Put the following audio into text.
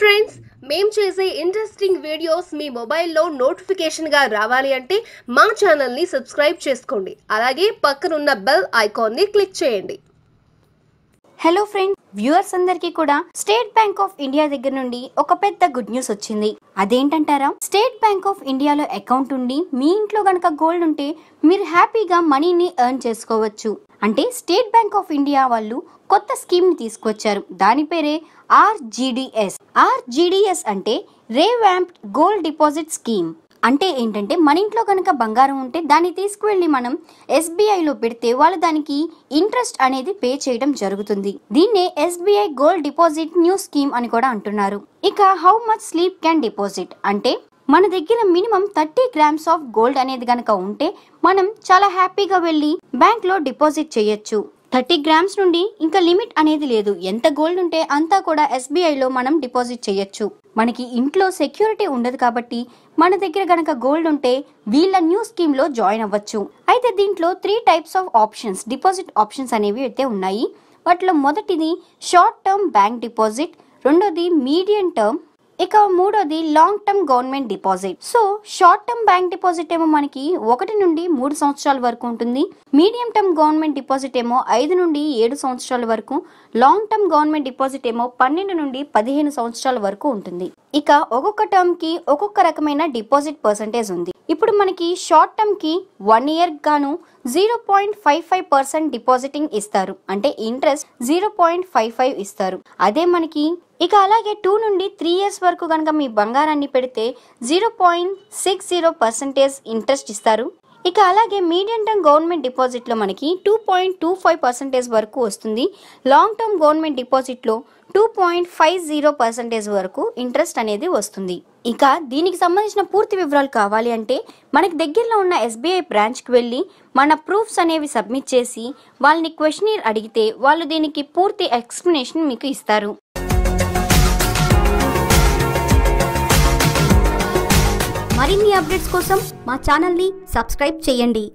friends మేం చేసే interesting videos మీ మొబైల్లో నోటిఫికేషన్గా రావాలి అంటే మా ఛానల్ని సబ్స్క్రైబ్ చేసుకోండి అలాగే పక్కనున్న బెల్ ఐకాన్ని క్లిక్ చేయండి హలో ఫ్రెండ్స్ వ్యూవర్స్ అందరికీ కూడా స్టేట్ బ్యాంక్ ఆఫ్ ఇండియా దగ్గర నుండి ఒక పెద్ద గుడ్ న్యూస్ వచ్చింది అదేంటంటారా స్టేట్ బ్యాంక్ ఆఫ్ ఇండియాలో అకౌంట్ ఉండి మీ ఇంట్లో గనక గోల్డ్ ఉంటే మీరు హ్యాపీగా మనీని ఎర్న్ చేసుకోవచ్చు అంటే స్టేట్ బ్యాంక్ ఆఫ్ ఇండియా వాళ్ళు కొత్త స్కీమ్ని తీసుకొచ్చారు దాని పేరే ఆర్జీడిఎస్ ఆర్జీడీఎస్ అంటే రేవ్యాంప్డ్ గోల్డ్ డిపాజిట్ స్కీమ్ అంటే ఏంటంటే మన ఇంట్లో కనుక బంగారం ఉంటే దాన్ని తీసుకువెళ్ళి మనం ఎస్బీఐలో పెడితే వాళ్ళు దానికి ఇంట్రెస్ట్ అనేది పే చేయడం జరుగుతుంది దీన్నే SBI gold deposit new scheme అని కూడా అంటున్నారు ఇక how much sleep can deposit అంటే మన దగ్గర minimum thirty grams of gold అనేది గనక ఉంటే మనం చాలా హ్యాపీగా వెళ్ళి బ్యాంక్లో డిపాజిట్ చేయొచ్చు థర్టీ గ్రామ్స్ నుండి ఇంకా లిమిట్ అనేది లేదు ఎంత గోల్డ్ ఉంటే అంతా కూడా ఎస్బీఐలో మనం డిపాజిట్ చేయొచ్చు మనకి ఇంట్లో సెక్యూరిటీ ఉండదు కాబట్టి మన దగ్గర గనక గోల్డ్ ఉంటే వీళ్ళ న్యూ స్కీమ్ లో జాయిన్ అవ్వచ్చు అయితే దీంట్లో three types of options deposit options అనేవి అయితే ఉన్నాయి వాటిలో మొదటిది షార్ట్ టర్మ్ బ్యాంక్ డిపాజిట్ రెండోది మీడియం టర్మ్ ఇక మూడోది long term government deposit so short term bank deposit ఏమో మనకి ఒకటి నుండి మూడు సంవత్సరాల వరకు ఉంటుంది మీడియం టర్మ్ గవర్నమెంట్ డిపాజిట్ ఏమో ఐదు నుండి ఏడు సంవత్సరాల వరకు లాంగ్ టర్మ్ గవర్నమెంట్ డిపాజిట్ ఏమో పన్నెండు నుండి పదిహేను సంవత్సరాల వరకు ఉంటుంది ఇక ఒక్కొక్క టర్మ్ కి ఒక్కొక్క రకమైన డిపాజిట్ పర్సంటేజ్ ఉంది ఇప్పుడు మనకి షార్ట్ టర్మ్కి వన్ ఇయర్ గాను zero point five five percent depositing ఇస్తారు అంటే interest zero point five five ఇస్తారు అదే మనకి ఇక అలాగే టూ నుండి త్రీ ఇయర్స్ వరకు కనుక మీ బంగారాన్ని పెడితే zero point six zero percentage interest ఇస్తారు ఇక అలాగే మీడియం టర్మ్ గవర్నమెంట్ డిపాజిట్లో మనకి two point two five percentage వరకు వస్తుంది లాంగ్ టర్మ్ గవర్నమెంట్ డిపాజిట్లో two point five zero percentage వరకు ఇంట్రెస్ట్ అనేది వస్తుంది ఇక దీనికి సంబంధించిన పూర్తి వివరాలు కావాలి అంటే మనకి దగ్గరలో ఉన్న ఎస్బీఐ బ్రాంచ్కి వెళ్ళి మన ప్రూఫ్స్ అనేవి సబ్మిట్ చేసి వాళ్ళని క్వశ్చనీర్ అడిగితే వాళ్ళు దీనికి పూర్తి ఎక్స్ప్లెనేషన్ మీకు ఇస్తారు మరిన్ని అప్డేట్స్ కోసం మా ఛానల్ని సబ్స్క్రైబ్ చేయండి